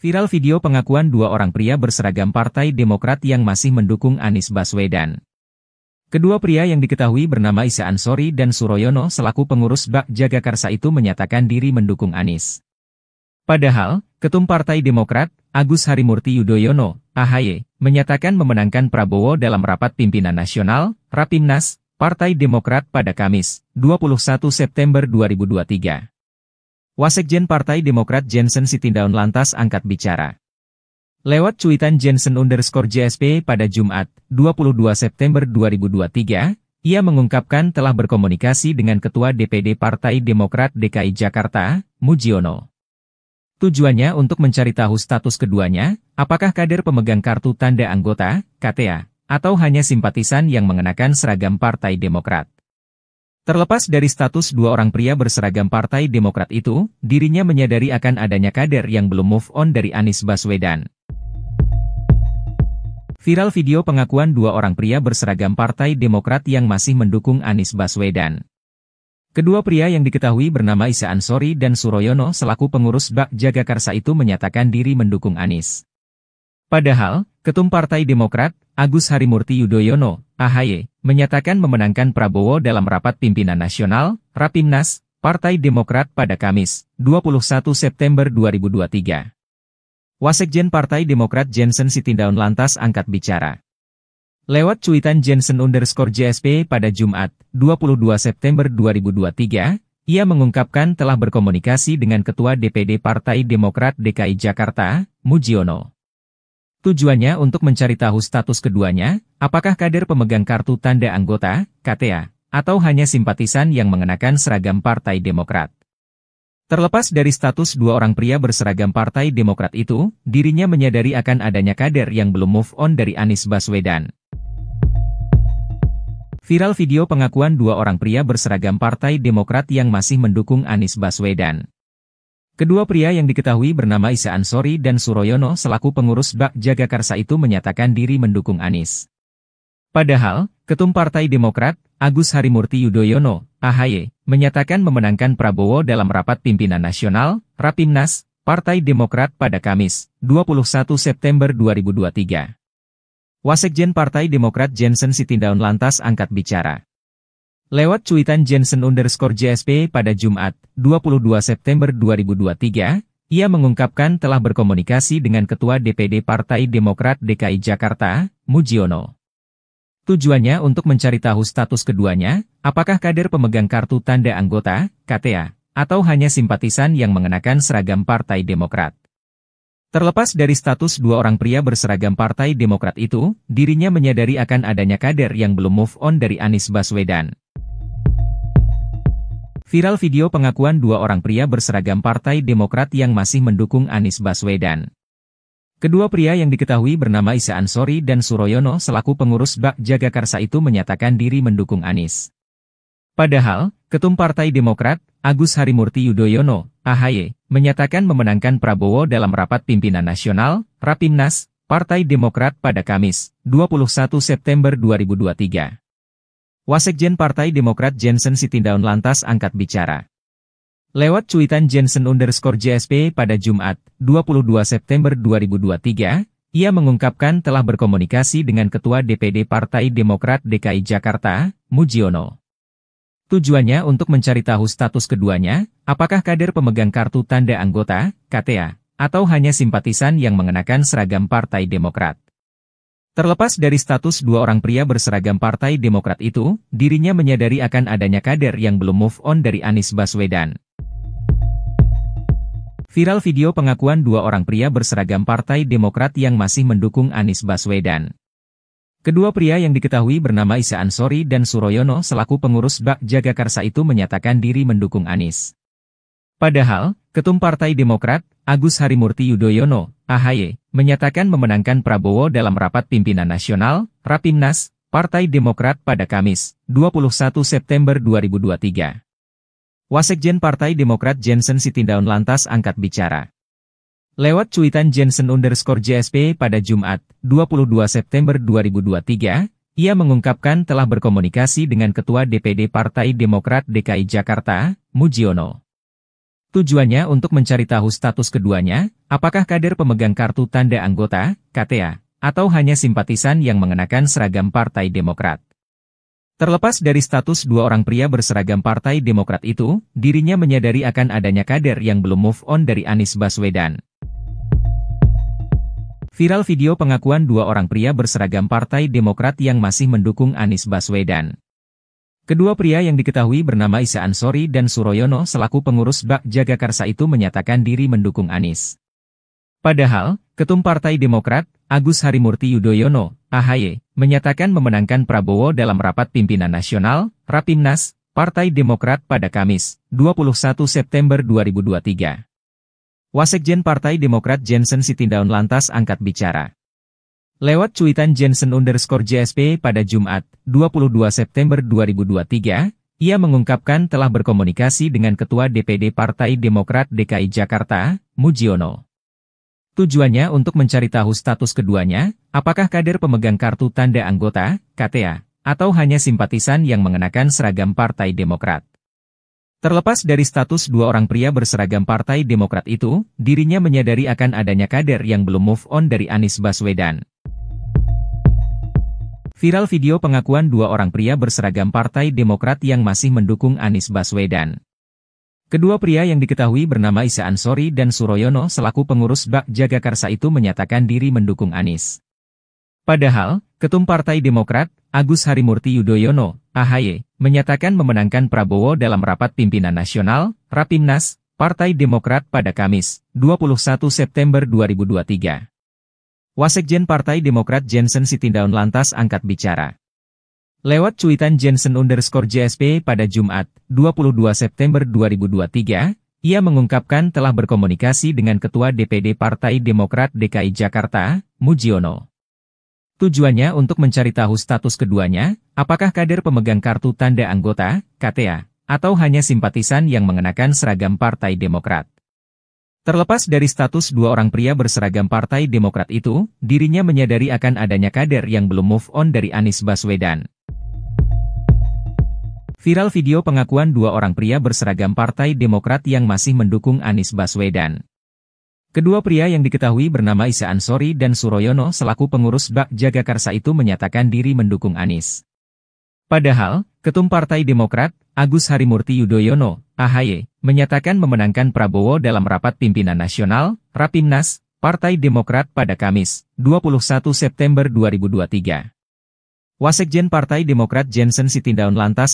Viral video pengakuan dua orang pria berseragam Partai Demokrat yang masih mendukung Anies Baswedan. Kedua pria yang diketahui bernama Isa Ansori dan Suroyono selaku pengurus Bak Jaga Karsa itu menyatakan diri mendukung Anies. Padahal, Ketum Partai Demokrat, Agus Harimurti Yudhoyono, AHY, menyatakan memenangkan Prabowo dalam Rapat Pimpinan Nasional, Rapimnas, Partai Demokrat pada Kamis, 21 September 2023. Wasekjen Partai Demokrat Jensen Sitindaun lantas angkat bicara. Lewat cuitan Jensen underscore JSP pada Jumat, 22 September 2023, ia mengungkapkan telah berkomunikasi dengan Ketua DPD Partai Demokrat DKI Jakarta, Mujiono. Tujuannya untuk mencari tahu status keduanya, apakah kader pemegang kartu tanda anggota, KTA, atau hanya simpatisan yang mengenakan seragam Partai Demokrat. Terlepas dari status dua orang pria berseragam Partai Demokrat itu, dirinya menyadari akan adanya kader yang belum move on dari Anies Baswedan. Viral video pengakuan dua orang pria berseragam Partai Demokrat yang masih mendukung Anies Baswedan. Kedua pria yang diketahui bernama Isa Ansori dan Suroyono selaku pengurus Bak Jaga Karsa itu menyatakan diri mendukung Anies. Padahal, Ketum Partai Demokrat, Agus Harimurti Yudhoyono, AHY, menyatakan memenangkan Prabowo dalam rapat pimpinan nasional, Rapimnas, Partai Demokrat pada Kamis, 21 September 2023. Wasekjen Partai Demokrat Jensen Sitindaun lantas angkat bicara. Lewat cuitan Jensen underscore JSP pada Jumat, 22 September 2023, ia mengungkapkan telah berkomunikasi dengan Ketua DPD Partai Demokrat DKI Jakarta, Mujiono. Tujuannya untuk mencari tahu status keduanya, apakah kader pemegang kartu tanda anggota, KTA, atau hanya simpatisan yang mengenakan seragam Partai Demokrat. Terlepas dari status dua orang pria berseragam Partai Demokrat itu, dirinya menyadari akan adanya kader yang belum move on dari Anies Baswedan. Viral video pengakuan dua orang pria berseragam Partai Demokrat yang masih mendukung Anies Baswedan. Kedua pria yang diketahui bernama Isa Ansori dan Suroyono selaku pengurus Bak Jagakarsa itu menyatakan diri mendukung Anies. Padahal, Ketum Partai Demokrat, Agus Harimurti Yudhoyono, AHY, menyatakan memenangkan Prabowo dalam rapat pimpinan nasional, Rapimnas, Partai Demokrat pada Kamis, 21 September 2023. Wasekjen Partai Demokrat Jensen Sitindaun lantas angkat bicara. Lewat cuitan Jensen underscore JSP pada Jumat, 22 September 2023, ia mengungkapkan telah berkomunikasi dengan Ketua DPD Partai Demokrat DKI Jakarta, Mujiono. Tujuannya untuk mencari tahu status keduanya, apakah kader pemegang kartu tanda anggota, KTA, atau hanya simpatisan yang mengenakan seragam Partai Demokrat. Terlepas dari status dua orang pria berseragam Partai Demokrat itu, dirinya menyadari akan adanya kader yang belum move on dari Anies Baswedan. Viral video pengakuan dua orang pria berseragam Partai Demokrat yang masih mendukung Anies Baswedan. Kedua pria yang diketahui bernama Isa Ansori dan Suroyono selaku pengurus Bak Jagakarsa itu menyatakan diri mendukung Anies. Padahal, Ketum Partai Demokrat, Agus Harimurti Yudhoyono, AHY, menyatakan memenangkan Prabowo dalam Rapat Pimpinan Nasional, Rapimnas, Partai Demokrat pada Kamis, 21 September 2023. Wasekjen Partai Demokrat Jensen Sitindaun lantas angkat bicara. Lewat cuitan Jensen underscore JSP pada Jumat, 22 September 2023, ia mengungkapkan telah berkomunikasi dengan Ketua DPD Partai Demokrat DKI Jakarta, Mujiono. Tujuannya untuk mencari tahu status keduanya, apakah kader pemegang kartu tanda anggota, KTA, atau hanya simpatisan yang mengenakan seragam Partai Demokrat. Terlepas dari status dua orang pria berseragam Partai Demokrat itu, dirinya menyadari akan adanya kader yang belum move on dari Anies Baswedan. Viral video pengakuan dua orang pria berseragam Partai Demokrat yang masih mendukung Anies Baswedan. Kedua pria yang diketahui bernama Isa Ansori dan Suroyono selaku pengurus Bak Jagakarsa itu menyatakan diri mendukung Anies. Padahal, Ketum Partai Demokrat, Agus Harimurti Yudhoyono, AHY, menyatakan memenangkan Prabowo dalam rapat pimpinan nasional, Rapimnas, Partai Demokrat pada Kamis, 21 September 2023. Wasekjen Partai Demokrat Jensen Sitindaun lantas angkat bicara. Lewat cuitan Jensen underscore JSP pada Jumat, 22 September 2023, ia mengungkapkan telah berkomunikasi dengan Ketua DPD Partai Demokrat DKI Jakarta, Mujiono. Tujuannya untuk mencari tahu status keduanya, apakah kader pemegang kartu tanda anggota, KTA, atau hanya simpatisan yang mengenakan seragam Partai Demokrat. Terlepas dari status dua orang pria berseragam Partai Demokrat itu, dirinya menyadari akan adanya kader yang belum move on dari Anies Baswedan. Viral video pengakuan dua orang pria berseragam Partai Demokrat yang masih mendukung Anies Baswedan. Kedua pria yang diketahui bernama Isa Ansori dan Suroyono selaku pengurus Bak Jaga Karsa itu menyatakan diri mendukung Anies. Padahal, Ketum Partai Demokrat, Agus Harimurti Yudhoyono, AHY, menyatakan memenangkan Prabowo dalam rapat pimpinan nasional, Rapimnas, Partai Demokrat pada Kamis, 21 September 2023. Wasekjen Partai Demokrat Jensen Sitindaun lantas angkat bicara. Lewat cuitan Jensen underscore JSP pada Jumat, 22 September 2023, ia mengungkapkan telah berkomunikasi dengan Ketua DPD Partai Demokrat DKI Jakarta, Mujiono. Tujuannya untuk mencari tahu status keduanya, apakah kader pemegang kartu tanda anggota, KTA, atau hanya simpatisan yang mengenakan seragam Partai Demokrat. Terlepas dari status dua orang pria berseragam Partai Demokrat itu, dirinya menyadari akan adanya kader yang belum move on dari Anies Baswedan. Viral video pengakuan dua orang pria berseragam Partai Demokrat yang masih mendukung Anies Baswedan. Kedua pria yang diketahui bernama Isa Ansori dan Suroyono selaku pengurus Bak Jagakarsa itu menyatakan diri mendukung Anies. Padahal, Ketum Partai Demokrat, Agus Harimurti Yudhoyono, AHY, menyatakan memenangkan Prabowo dalam Rapat Pimpinan Nasional, Rapimnas, Partai Demokrat pada Kamis, 21 September 2023. Wasekjen Partai Demokrat Jensen Sitindaun lantas angkat bicara. Lewat cuitan Jensen underscore JSP pada Jumat, 22 September 2023, ia mengungkapkan telah berkomunikasi dengan Ketua DPD Partai Demokrat DKI Jakarta, Mujiono. Tujuannya untuk mencari tahu status keduanya, apakah kader pemegang kartu tanda anggota, KTA, atau hanya simpatisan yang mengenakan seragam Partai Demokrat. Terlepas dari status dua orang pria berseragam Partai Demokrat itu, dirinya menyadari akan adanya kader yang belum move on dari Anies Baswedan. Viral video pengakuan dua orang pria berseragam Partai Demokrat yang masih mendukung Anies Baswedan. Kedua pria yang diketahui bernama Isa Ansori dan Suroyono selaku pengurus Bak Jagakarsa itu menyatakan diri mendukung Anies. Padahal, Ketum Partai Demokrat, Agus Harimurti Yudhoyono, AHY, menyatakan memenangkan Prabowo dalam rapat pimpinan nasional, Rapimnas, Partai Demokrat pada Kamis, 21 September 2023. Wasekjen Partai Demokrat Jensen Sitindaun lantas